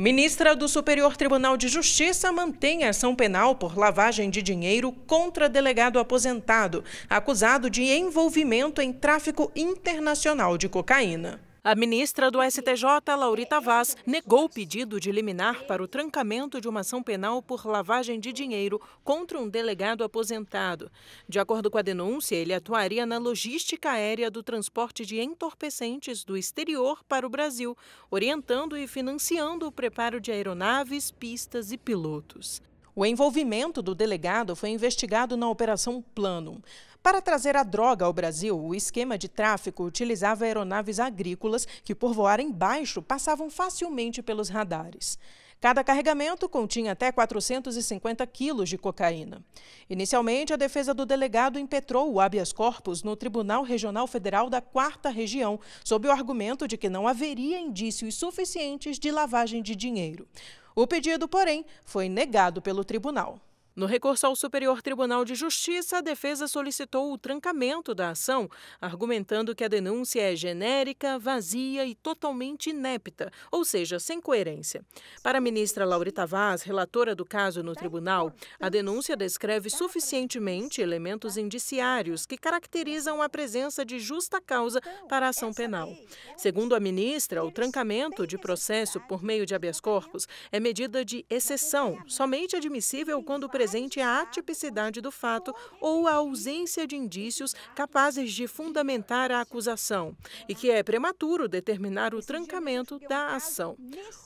Ministra do Superior Tribunal de Justiça mantém ação penal por lavagem de dinheiro contra delegado aposentado, acusado de envolvimento em tráfico internacional de cocaína. A ministra do STJ, Laurita Vaz, negou o pedido de liminar para o trancamento de uma ação penal por lavagem de dinheiro contra um delegado aposentado. De acordo com a denúncia, ele atuaria na logística aérea do transporte de entorpecentes do exterior para o Brasil, orientando e financiando o preparo de aeronaves, pistas e pilotos. O envolvimento do delegado foi investigado na Operação Plano. Para trazer a droga ao Brasil, o esquema de tráfico utilizava aeronaves agrícolas que, por voar baixo, passavam facilmente pelos radares. Cada carregamento continha até 450 quilos de cocaína. Inicialmente, a defesa do delegado impetrou o habeas corpus no Tribunal Regional Federal da Quarta Região, sob o argumento de que não haveria indícios suficientes de lavagem de dinheiro. O pedido, porém, foi negado pelo tribunal. No recurso ao Superior Tribunal de Justiça, a defesa solicitou o trancamento da ação, argumentando que a denúncia é genérica, vazia e totalmente inepta, ou seja, sem coerência. Para a ministra Laurita Vaz, relatora do caso no tribunal, a denúncia descreve suficientemente elementos indiciários que caracterizam a presença de justa causa para a ação penal. Segundo a ministra, o trancamento de processo por meio de habeas corpus é medida de exceção, somente admissível quando o presente a atipicidade do fato ou a ausência de indícios capazes de fundamentar a acusação e que é prematuro determinar o trancamento da ação.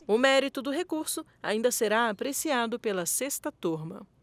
O mérito do recurso ainda será apreciado pela sexta turma.